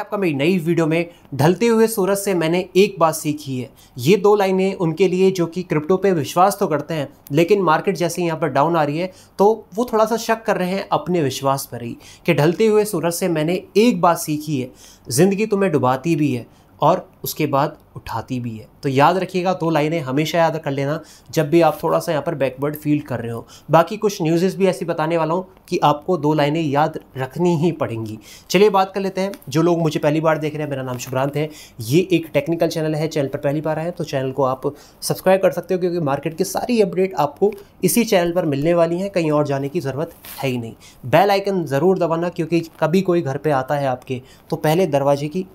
आपका मेरी नई वीडियो में ढलते हुए सूरज से मैंने एक बात सीखी है ये दो लाइनें उनके लिए जो कि क्रिप्टो पे विश्वास तो करते हैं लेकिन मार्केट जैसे यहाँ पर डाउन आ रही है तो वो थोड़ा सा शक कर रहे हैं अपने विश्वास पर ही कि ढलते हुए सूरज से मैंने एक बात सीखी है ज़िंदगी तुम्हें डुबाती भी है और उसके बाद उठाती भी है तो याद रखिएगा दो लाइनें हमेशा याद कर लेना जब भी आप थोड़ा सा यहाँ पर बैकवर्ड फील कर रहे हो बाकी कुछ न्यूज़ेस भी ऐसी बताने वाला हूँ कि आपको दो लाइनें याद रखनी ही पड़ेंगी चलिए बात कर लेते हैं जो लोग मुझे पहली बार देख रहे हैं मेरा नाम शुभ्रांत है ये एक टेक्निकल चैनल है चैनल पर पहली बार आए तो चैनल को आप सब्सक्राइब कर सकते हो क्योंकि मार्केट की सारी अपडेट आपको इसी चैनल पर मिलने वाली हैं कहीं और जाने की ज़रूरत है ही नहीं बेल आइकन ज़रूर दबाना क्योंकि कभी कोई घर पर आता है आपके तो पहले दरवाजे की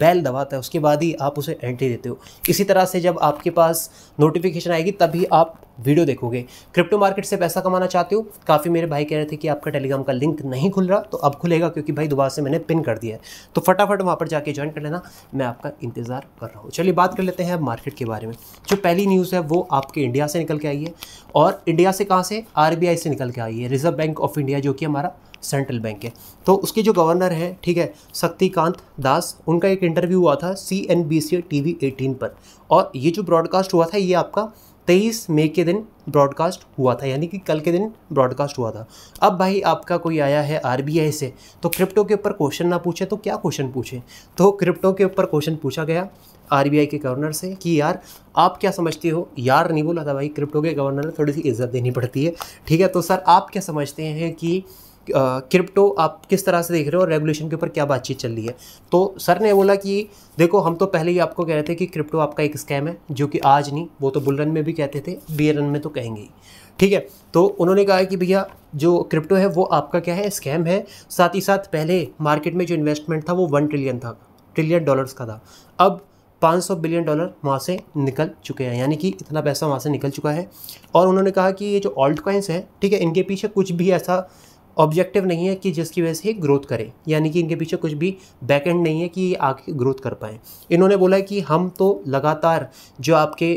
बैल दबाता है उसके बाद ही आप उसे एंट्री देते हो इसी तरह से जब आपके पास नोटिफिकेशन आएगी तभी आप वीडियो देखोगे क्रिप्टो मार्केट से पैसा कमाना चाहते हो काफ़ी मेरे भाई कह रहे थे कि आपका टेलीग्राम का लिंक नहीं खुल रहा तो अब खुलेगा क्योंकि भाई दोबारा से मैंने पिन कर दिया है तो फटाफट वहाँ पर जाके ज्वाइन कर लेना मैं आपका इंतज़ार कर रहा हूँ चलिए बात कर लेते हैं अब मार्केट के बारे में जो पहली न्यूज़ है वो आपके इंडिया से निकल के आई है और इंडिया से कहाँ से आर से निकल के आई है रिजर्व बैंक ऑफ इंडिया जो कि हमारा सेंट्रल बैंक है तो उसके जो गवर्नर हैं ठीक है शक्तिकांत दास उनका एक इंटरव्यू हुआ था C N B C T V eighteen पर और ये जो ब्रॉडकास्ट हुआ था ये आपका तेईस मई के दिन ब्रॉडकास्ट हुआ था यानी कि कल के दिन ब्रॉडकास्ट हुआ था अब भाई आपका कोई आया है आर से तो क्रिप्टो के ऊपर क्वेश्चन ना पूछे तो क्या क्वेश्चन पूछे तो क्रिप्टो के ऊपर क्वेश्चन पूछा गया आर के गवर्नर से कि यार आप क्या समझते हो यार नहीं बोला था भाई क्रिप्टो के गवर्नर थोड़ी सी इज्जत देनी पड़ती है ठीक है तो सर आप क्या समझते हैं कि क्रिप्टो आप किस तरह से देख रहे हो और रेगुलेशन के ऊपर क्या बातचीत चल रही है तो सर ने बोला कि देखो हम तो पहले ही आपको कह रहे थे कि क्रिप्टो आपका एक स्कैम है जो कि आज नहीं वो तो बुल रन में भी कहते थे बी रन में तो कहेंगे ही ठीक है तो उन्होंने कहा कि भैया जो क्रिप्टो है वो आपका क्या है स्कैम है साथ ही साथ पहले मार्केट में जो इन्वेस्टमेंट था वो वन ट्रिलियन था ट्रिलियन डॉलर्स का था अब 500 बिलियन डॉलर वहाँ से निकल चुके हैं यानी कि इतना पैसा वहाँ से निकल चुका है और उन्होंने कहा कि ये जो ऑल्ट कॉइन्स हैं ठीक है इनके पीछे कुछ भी ऐसा ऑब्जेक्टिव नहीं है कि जिसकी वजह से ग्रोथ करें यानी कि इनके पीछे कुछ भी बैक एंड नहीं है कि ये आगे ग्रोथ कर पाएँ इन्होंने बोला है कि हम तो लगातार जो आपके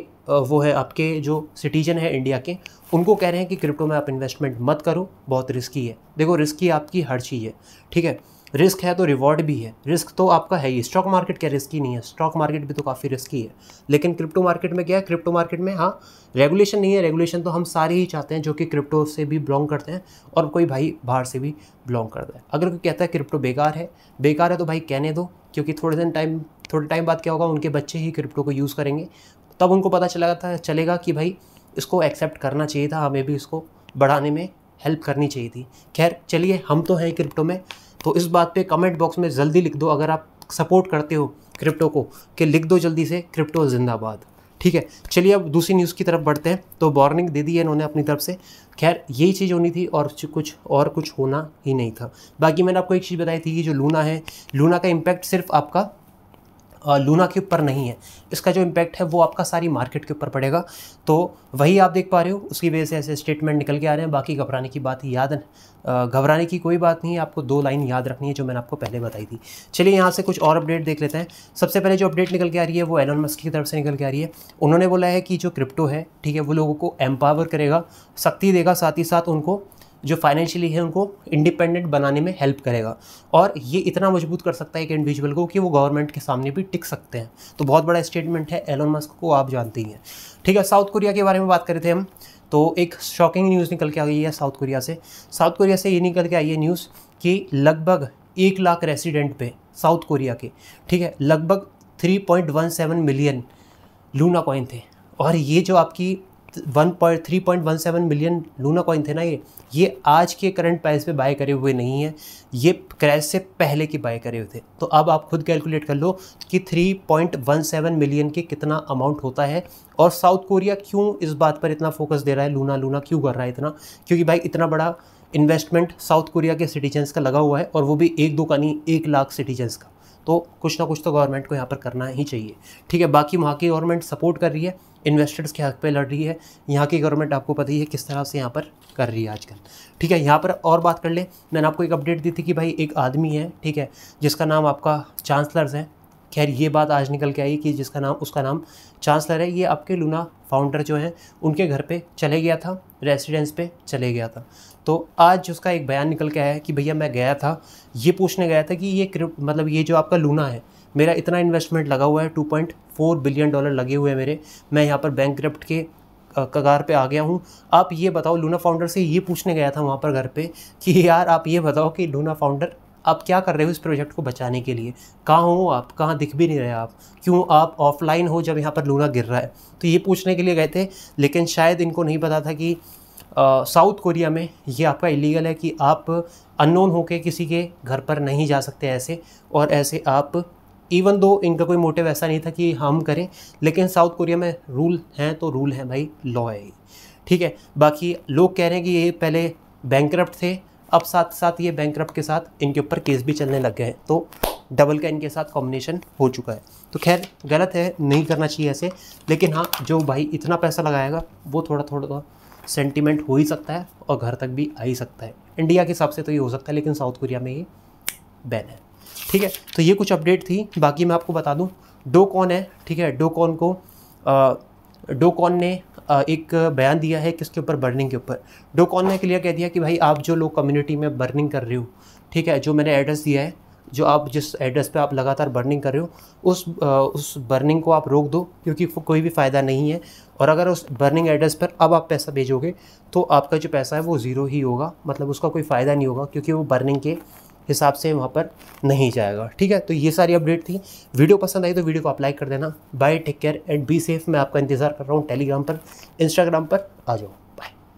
वो है आपके जो सिटीजन है इंडिया के उनको कह रहे हैं कि क्रिप्टो में आप इन्वेस्टमेंट मत करो बहुत रिस्की है देखो रिस्की आपकी हर चीज़ है ठीक है रिस्क है तो रिवॉर्ड भी है रिस्क तो आपका है ही स्टॉक मार्केट क्या रिस्की नहीं है स्टॉक मार्केट भी तो काफ़ी रिस्की है लेकिन क्रिप्टो मार्केट में क्या है क्रिप्टो मार्केट में हाँ रेगुलेशन नहीं है रेगुलेशन तो हम सारे ही चाहते हैं जो कि क्रिप्टो से भी बिलोंग करते हैं और कोई भाई बाहर से भी बिलोंग करता है अगर कोई कहता है क्रिप्टो बेकार है बेकार है तो भाई कहने दो क्योंकि थोड़े दिन टाइम थोड़े टाइम बाद क्या होगा उनके बच्चे ही क्रिप्टो को यूज़ करेंगे तब उनको पता चला था चलेगा कि भाई इसको एक्सेप्ट करना चाहिए था हमें भी इसको बढ़ाने में हेल्प करनी चाहिए थी खैर चलिए हम तो हैं क्रिप्टो में तो इस बात पे कमेंट बॉक्स में जल्दी लिख दो अगर आप सपोर्ट करते हो क्रिप्टो को कि लिख दो जल्दी से क्रिप्टो जिंदाबाद ठीक है चलिए अब दूसरी न्यूज़ की तरफ बढ़ते हैं तो वार्निंग दे दी है इन्होंने अपनी तरफ से खैर यही चीज़ होनी थी और कुछ और कुछ होना ही नहीं था बाकी मैंने आपको एक चीज़ बताई थी कि जो लूना है लूना का इम्पैक्ट सिर्फ आपका लूना के ऊपर नहीं है इसका जो इम्पैक्ट है वो आपका सारी मार्केट के ऊपर पड़ेगा तो वही आप देख पा रहे हो उसकी वजह से ऐसे स्टेटमेंट निकल के आ रहे हैं बाकी घबराने की बात याद घबराने की कोई बात नहीं है आपको दो लाइन याद रखनी है जो मैंने आपको पहले बताई थी चलिए यहाँ से कुछ और अपडेट देख लेते हैं सबसे पहले जो अपडेट निकल के आ रही है वो एलन मस्क की तरफ से निकल के आ रही है उन्होंने बोला है कि जो क्रिप्टो है ठीक है वो लोगों को एम्पावर करेगा शक्ति देगा साथ ही साथ उनको जो फाइनेंशियली है उनको इंडिपेंडेंट बनाने में हेल्प करेगा और ये इतना मजबूत कर सकता है एक इंडिविजुअल को कि वो गवर्नमेंट के सामने भी टिक सकते हैं तो बहुत बड़ा स्टेटमेंट है एलोन मस्क को आप जानते ही हैं ठीक है साउथ कोरिया के बारे में बात करें थे हम तो एक शॉकिंग न्यूज़ निकल के आ गई है साउथ कोरिया से साउथ कोरिया से ये निकल के आई है न्यूज़ कि लगभग एक लाख रेसिडेंट पे साउथ कोरिया के ठीक है लगभग थ्री मिलियन लूना कॉइन थे और ये जो आपकी one point three point one seven million Luna coin थे ना ये ये आज के करंट प्राइस पे बाय करे हुए नहीं है ये क्रैश से पहले के बाय करे हुए थे तो अब आप खुद कैलकुलेट कर लो कि three point one seven million के कितना अमाउंट होता है और साउथ कोरिया क्यों इस बात पर इतना फोकस दे रहा है लूना लूना क्यों कर रहा है इतना क्योंकि भाई इतना बड़ा इन्वेस्टमेंट साउथ कोरिया के सिटीजन्स का लगा हुआ है और वो भी एक दो का नहीं एक लाख सिटीजन्स का तो कुछ ना कुछ तो गवर्नमेंट को यहाँ पर करना ही चाहिए ठीक है बाकी वहाँ की गवर्नमेंट सपोर्ट कर रही है इन्वेस्टर्स के हक पे लड़ रही है यहाँ की गवर्नमेंट आपको पता ही है किस तरह से यहाँ पर कर रही है आजकल ठीक है यहाँ पर और बात कर ले मैंने आपको एक अपडेट दी थी कि भाई एक आदमी है ठीक है जिसका नाम आपका चांसलर्स हैं खैर ये बात आज निकल के आई कि जिसका नाम उसका नाम चांसलर है ये आपके लूना फाउंडर जो हैं उनके घर पे चले गया था रेसिडेंस पे चले गया था तो आज उसका एक बयान निकल के आया है कि भैया मैं गया था ये पूछने गया था कि ये मतलब ये जो आपका लूना है मेरा इतना इन्वेस्टमेंट लगा हुआ है 2.4 बिलियन डॉलर लगे हुए हैं मेरे मैं यहाँ पर बैंक के कगार पे आ गया हूँ आप ये बताओ लूना फाउंडर से ये पूछने गया था वहाँ पर घर पे कि यार आप ये बताओ कि लूना फाउंडर आप क्या कर रहे हो इस प्रोजेक्ट को बचाने के लिए कहाँ हो आप कहाँ दिख भी नहीं रहे आप क्यों आप ऑफलाइन हो जब यहाँ पर लूना गिर रहा है तो ये पूछने के लिए गए थे लेकिन शायद इनको नहीं पता था कि साउथ कोरिया में ये आपका इलीगल है कि आप अननोन होके किसी के घर पर नहीं जा सकते ऐसे और ऐसे आप इवन दो इनका कोई मोटिव ऐसा नहीं था कि हम करें लेकिन साउथ कोरिया में रूल हैं तो रूल है भाई लॉ है ठीक है बाकी लोग कह रहे हैं कि ये पहले बैंक थे अब साथ साथ ये बैंक के साथ इनके ऊपर केस भी चलने लग गए हैं तो डबल का इनके साथ कॉम्बिनेशन हो चुका है तो खैर गलत है नहीं करना चाहिए ऐसे लेकिन हाँ जो भाई इतना पैसा लगाएगा वो थोड़ा थोड़ा सेंटिमेंट तो हो ही सकता है और घर तक भी आ ही सकता है इंडिया के हिसाब से तो ये हो सकता है लेकिन साउथ कोरिया में ये बैन है ठीक है तो ये कुछ अपडेट थी बाकी मैं आपको बता दूँ डो कौन है ठीक है डो कौन को आ, डोकॉन ने एक बयान दिया है किसके ऊपर बर्निंग के ऊपर डोकॉन ने क्लियर कह दिया कि भाई आप जो लोग कम्युनिटी में बर्निंग कर रहे हो ठीक है जो मैंने एड्रेस दिया है जो आप जिस एड्रेस पे आप लगातार बर्निंग कर रहे हो उस उस बर्निंग को आप रोक दो क्योंकि कोई भी फ़ायदा नहीं है और अगर उस बर्निंग एड्रेस पर अब आप पैसा भेजोगे तो आपका जो पैसा है वो ज़ीरो ही होगा मतलब उसका कोई फ़ायदा नहीं होगा क्योंकि वो बर्निंग के हिसाब से वहाँ पर नहीं जाएगा ठीक है तो ये सारी अपडेट थी वीडियो पसंद आई तो वीडियो को अप्लाई कर देना bye take care and be safe मैं आपका इंतज़ार कर रहा हूँ टेलीग्राम पर इंस्टाग्राम पर आ जाओ